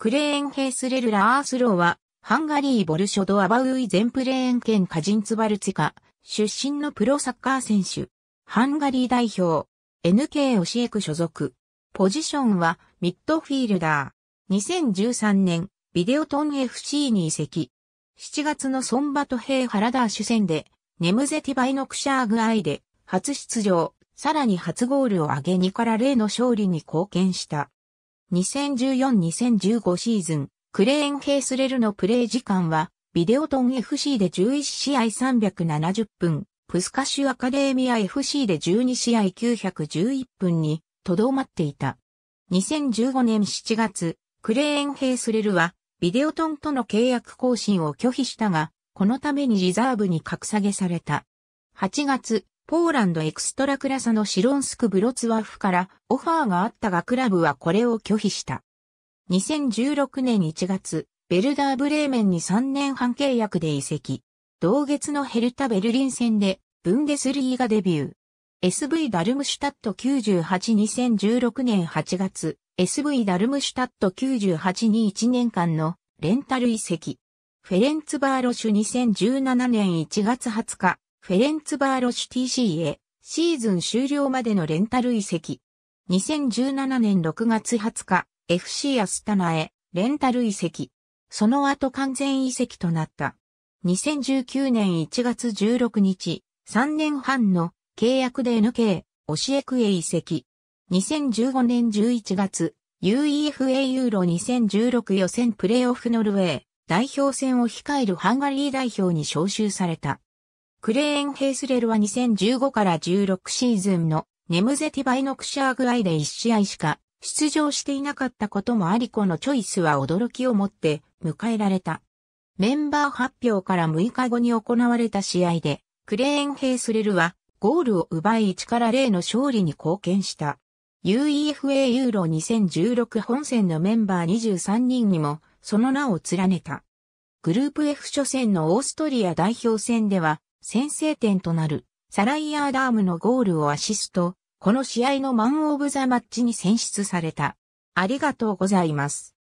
クレーンヘイスレルラースローは、ハンガリーボルショドアバウイ全プレーン県カジンツバルツィカ、出身のプロサッカー選手。ハンガリー代表、NK オシエク所属。ポジションは、ミッドフィールダー。2013年、ビデオトン FC に移籍。7月のソンバトヘイハラダー主戦で、ネムゼティバイノクシャーグアイで、初出場、さらに初ゴールを挙げ2から0の勝利に貢献した。2014-2015シーズン、クレーン・ヘイスレルのプレー時間は、ビデオトン FC で11試合370分、プスカシュアカデミア FC で12試合911分に、とどまっていた。2015年7月、クレーン・ヘイスレルは、ビデオトンとの契約更新を拒否したが、このためにリザーブに格下げされた。8月、ポーランドエクストラクラサのシロンスクブロツワフからオファーがあったがクラブはこれを拒否した。2016年1月、ベルダーブレーメンに3年半契約で移籍。同月のヘルタ・ベルリン戦で、ブンデスリーがデビュー。SV ダルムシュタット982016年8月、SV ダルムシュタット98に1年間のレンタル移籍。フェレンツバーロシュ2017年1月20日、フェレンツバーロシュ TC へ、シーズン終了までのレンタル移籍。2017年6月20日、FC アスタナへ、レンタル移籍。その後完全移籍となった。2019年1月16日、3年半の契約で NK、オシエクへ移籍。2015年11月、UEFA ユーロ2016予選プレイオフノルウェー代表戦を控えるハンガリー代表に招集された。クレーン・ヘイスレルは2015から16シーズンのネムゼティバイノクシャーグアイで1試合しか出場していなかったこともありこのチョイスは驚きをもって迎えられた。メンバー発表から6日後に行われた試合で、クレーン・ヘイスレルはゴールを奪い1から0の勝利に貢献した。UEFA ユーロ2016本戦のメンバー23人にもその名を連ねた。グループ F 初戦のオーストリア代表戦では先制点となるサライヤーダームのゴールをアシスト、この試合のマンオブザマッチに選出された。ありがとうございます。